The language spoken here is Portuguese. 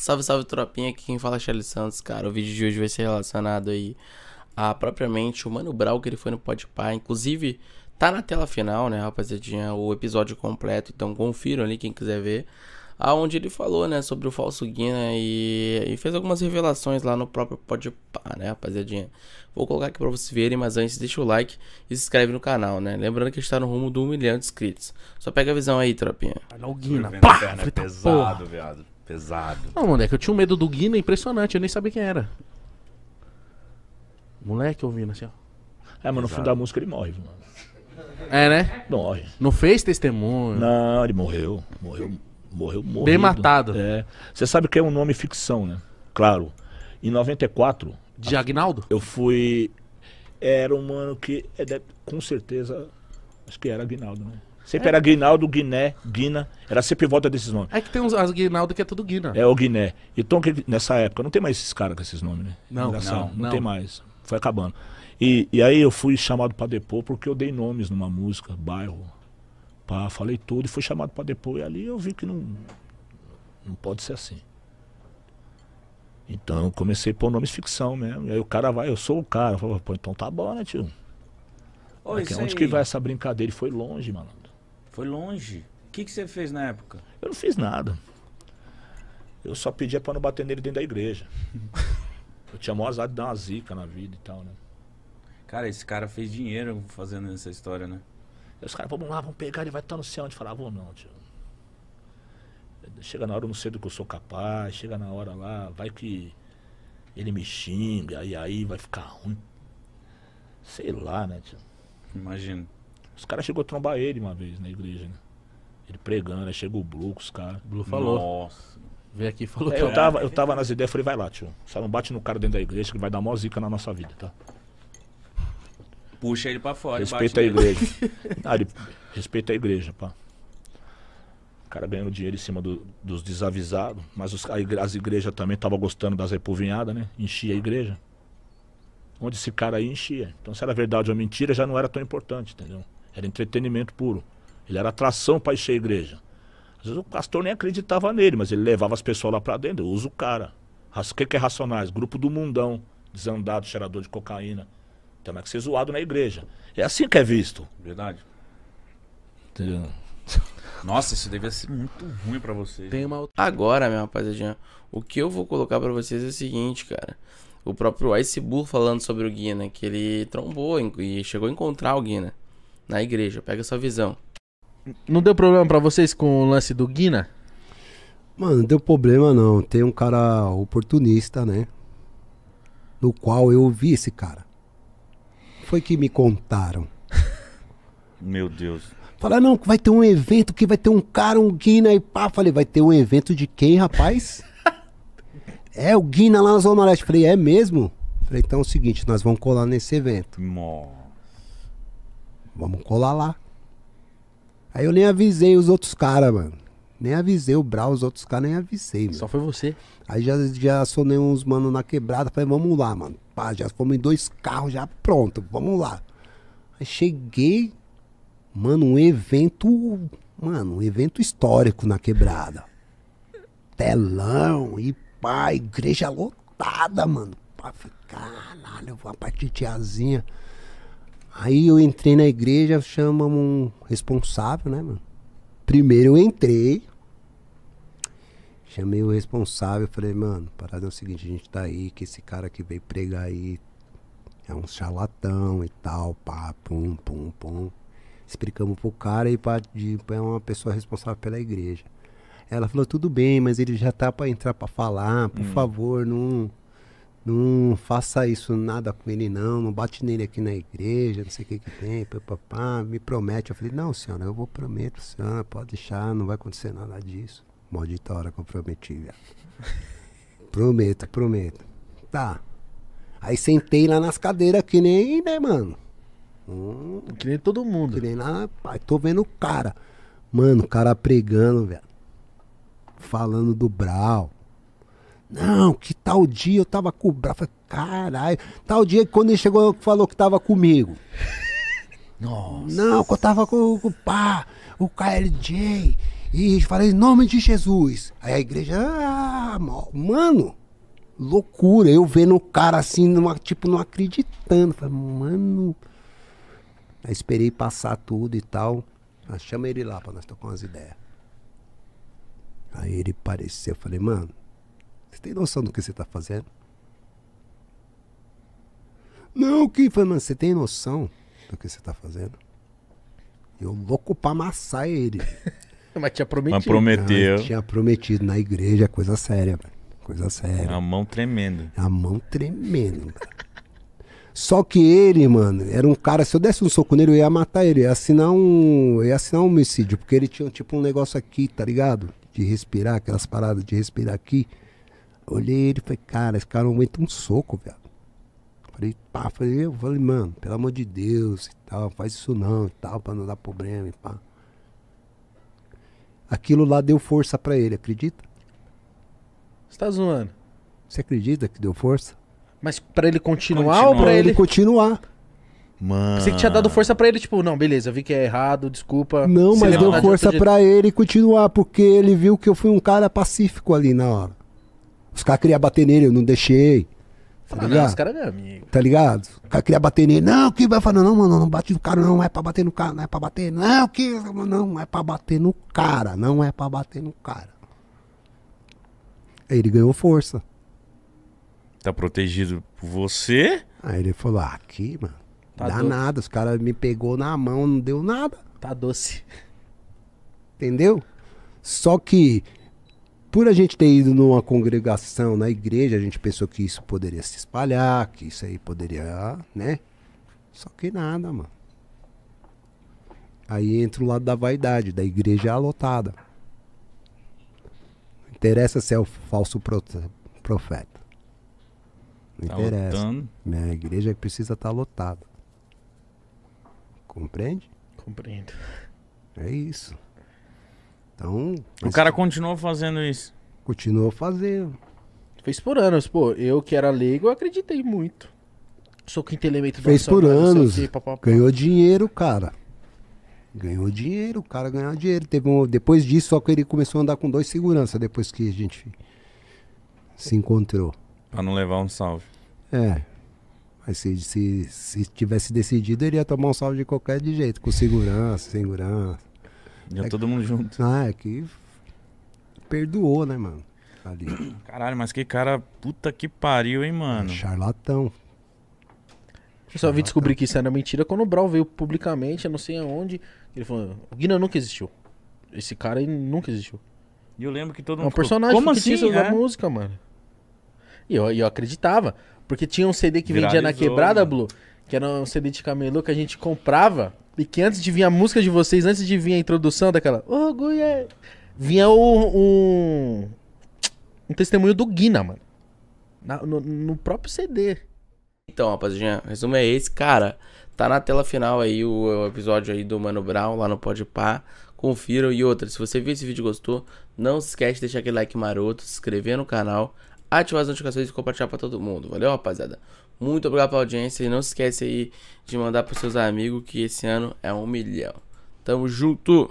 Salve, salve tropinha, aqui quem fala é Charlie Santos, cara. O vídeo de hoje vai ser relacionado aí a propriamente o Mano Brown que ele foi no Podpah, inclusive tá na tela final, né, rapaziadinha, o episódio completo, então confiram ali quem quiser ver. Aonde ele falou, né, sobre o falso Guina e, e fez algumas revelações lá no próprio Podpah, né, rapaziadinha. Vou colocar aqui pra vocês verem, mas antes deixa o like e se inscreve no canal, né. Lembrando que está no rumo do um milhão de inscritos. Só pega a visão aí, tropinha. Olha o Guina, pá! Perna é pesado, porra. viado. Pesado. Não, moleque, eu tinha um medo do Guina impressionante, eu nem sabia quem era. Moleque ouvindo assim, ó. É, mas no fundo fim da música ele morre, mano. É, né? Morre. Não fez testemunho. Não, ele morreu. Morreu, morreu, morreu. Bem matado. É. Você sabe que é um nome ficção, né? Claro. Em 94. De Agnaldo? Eu fui. Era um mano que. É com certeza. Acho que era Agnaldo, né? Sempre é. era Guinaldo, Guiné, Guina. Era sempre volta desses nomes. É que tem uns as Guinaldo que é tudo Guina. É o Guiné. Então, que, nessa época, não tem mais esses caras com esses nomes, né? Não, não, não, não, tem mais. Foi acabando. E, e aí eu fui chamado para depor porque eu dei nomes numa música, bairro. Pá, falei tudo e fui chamado para depor. E ali eu vi que não, não pode ser assim. Então eu comecei a pôr nomes ficção mesmo. E aí o cara vai, eu sou o cara. Eu falo, pô, então tá bom, né, tio? onde aí... que vai essa brincadeira? E foi longe, mano. Foi longe. O que, que você fez na época? Eu não fiz nada. Eu só pedia pra não bater nele dentro da igreja. eu tinha maior azar de dar uma zica na vida e tal, né? Cara, esse cara fez dinheiro fazendo essa história, né? E os caras, vamos lá, vamos pegar, ele vai estar no céu. onde falava, vou não, tio. Chega na hora, eu não sei do que eu sou capaz. Chega na hora lá, vai que ele me xinga, e aí vai ficar ruim. Sei lá, né, tio? Imagino. Os caras chegou a trombar ele uma vez na igreja, né? Ele pregando, aí chegou o Blue com os caras. Blue falou. Nossa. Veio aqui e falou. É, eu, é. tava, eu tava nas ideias, falei, vai lá, tio. Só não bate no cara dentro da igreja que vai dar mó zica na nossa vida, tá? Puxa ele pra fora. Respeita a igreja. ah, ele, respeita a igreja, pá. O cara ganhando dinheiro em cima do, dos desavisados. Mas os, as igrejas também estavam gostando das repovinhadas, né? Enchia a igreja. Onde esse cara aí enchia. Então se era verdade ou mentira, já não era tão importante, entendeu? Era entretenimento puro. Ele era atração para encher a igreja. Às vezes o pastor nem acreditava nele, mas ele levava as pessoas lá para dentro. Eu uso o cara. O que, é Racionais? Grupo do mundão, desandado, cheirador de cocaína. Tem mais que ser zoado na igreja. É assim que é visto. Verdade. Entendeu? Nossa, isso devia ser muito ruim para vocês. Tem uma... Agora, minha rapaziadinha, o que eu vou colocar para vocês é o seguinte, cara. O próprio Ice Bull falando sobre o Guina, né? que ele trombou e chegou a encontrar o Guina. Né? na igreja. Pega essa visão. Não deu problema para vocês com o lance do Guina? Mano, não deu problema não. Tem um cara oportunista, né? No qual eu vi esse cara. Foi que me contaram. Meu Deus. Falaram, não, vai ter um evento que vai ter um cara, um Guina e pá. Falei, vai ter um evento de quem, rapaz? é, o Guina lá na Zona Leste. Falei, é mesmo? Falei, então é o seguinte, nós vamos colar nesse evento. Mó. Vamos colar lá. Aí eu nem avisei os outros caras, mano. Nem avisei o Brau, os outros caras nem avisei, mano. Só foi você. Aí já, já acionei uns mano na quebrada, falei, vamos lá, mano. Pá, já fomos em dois carros, já pronto, vamos lá. Aí cheguei, mano, um evento, mano, um evento histórico na quebrada. Telão e pá, igreja lotada, mano. Pá, falei, caralho, a parte de tiazinha. Aí eu entrei na igreja, chamamos um responsável, né, mano? Primeiro eu entrei, chamei o responsável, falei, mano, parada é o seguinte, a gente tá aí, que esse cara que veio pregar aí é um charlatão e tal, pá, pum, pum, pum. Explicamos pro cara e pá, de, é uma pessoa responsável pela igreja. Ela falou, tudo bem, mas ele já tá pra entrar pra falar, por hum. favor, não não faça isso nada com ele não, não bate nele aqui na igreja, não sei o que que tem, papá, me promete. Eu falei, não senhora, eu vou prometo, senhora, pode deixar, não vai acontecer nada disso. Maldita hora que eu prometi, velho. prometo, prometo. Tá. Aí sentei lá nas cadeiras que nem, né, mano? Hum, que nem todo mundo. Que nem lá, pai, tô vendo o cara. Mano, o cara pregando, velho. Falando do Brau não, que tal dia eu tava com o Brau. Caralho, tal dia quando ele chegou, falou que tava comigo. Nossa. Não, que eu tava com, com o pá, o KLJ. E falei, em nome de Jesus. Aí a igreja, ah, mano, loucura. Eu vendo o cara assim, numa, tipo, não acreditando. Falei, mano. Aí esperei passar tudo e tal. chama ele lá pra nós tocar umas ideias. Aí ele apareceu, eu falei, mano, você tem noção do que você está fazendo? Não, que foi, mano, você tem noção do que você está fazendo? Eu louco pra amassar ele. Mas tinha prometido. Mas prometeu. Não, tinha prometido na igreja, coisa séria, velho. Coisa séria. A mão tremendo. A mão tremendo, Só que ele, mano, era um cara, se eu desse um soco nele, eu ia matar ele, ia assinar um. ia assinar um homicídio, porque ele tinha tipo um negócio aqui, tá ligado? De respirar, aquelas paradas de respirar aqui. Olhei ele e falei, cara, esse cara não aguenta um soco, velho. Falei, pá, falei, eu falei, mano, pelo amor de Deus e tal, faz isso não e tal, pra não dar problema e pá. Aquilo lá deu força pra ele, acredita? Você tá zoando. Você acredita que deu força? Mas pra ele continuar, continuar. ou pra ele... ele continuar. Mano. Você que tinha dado força para ele, tipo, não, beleza, vi que é errado, desculpa. Não, mas deu força pra para ele continuar, porque ele viu que eu fui um cara pacífico ali na hora. Os caras queriam bater nele, eu não deixei. Tá ligado? Não, os caras é amigo. Tá ligado? O cara queria bater nele. Não, que vai falar, não, mano, não bate no cara, não é pra bater no cara, não é pra bater. Não, que. Não, é pra bater no cara, não é pra bater no cara. Aí ele ganhou força. Tá protegido por você? Aí ele falou, ah, aqui, mano, tá dá doce. nada. Os caras me pegou na mão, não deu nada. Tá doce. Entendeu? Só que por a gente ter ido numa congregação, na igreja, a gente pensou que isso poderia se espalhar, que isso aí poderia, né? Só que nada, mano. Aí entra o lado da vaidade, da igreja lotada. Não interessa se é o falso profeta. Não tá interessa. Lotando. Né? igreja precisa estar tá lotada. Compreende? Compreendo. É isso. Então. O cara continuou fazendo isso. Continuou fazendo. Fez por anos, pô. Eu que era leigo, eu acreditei muito. Sou quinto elemento Fez por anos. pá, pá, pá. Ganhou dinheiro, cara. Ganhou dinheiro, o cara ganhou dinheiro. Teve um, depois disso, só que ele começou a andar com dois seguranças depois que a gente se encontrou. Pra não levar um salve. É. Mas se, se, se tivesse decidido, ele ia tomar um salve de qualquer de jeito, com segurança, segurança. Deu é, todo mundo junto. Ah, é que perdoou, né, mano? Ali. Caralho, mas que cara puta que pariu, hein, mano? É charlatão. Eu só vim descobrir que isso era mentira quando o Brawl veio publicamente, eu não sei aonde. Ele falou: o Guina nunca existiu. Esse cara nunca existiu. E eu lembro que todo mundo. É um personagem Como assim, da é? música, mano. E eu, eu acreditava. Porque tinha um CD que Viralizou, vendia na quebrada, mano. Né? Blue, que era um CD de camelô que a gente comprava. E que antes de vir a música de vocês, antes de vir a introdução daquela. Oh, Vinha o, um. Um testemunho do Guina, mano. Na, no, no, próprio CD. Então, rapaziada, resumo é esse. Cara, tá na tela final aí o, o episódio aí do Mano Brown lá no Pode Pá. Confira e outra. Se você viu esse vídeo e gostou, não se esquece de deixar aquele like maroto, se inscrever no canal, ativar as notificações e compartilhar para todo mundo. Valeu, rapaziada? Muito obrigado pela audiência e não se esquece aí de mandar para seus amigos que esse ano é um milhão. Tamo junto!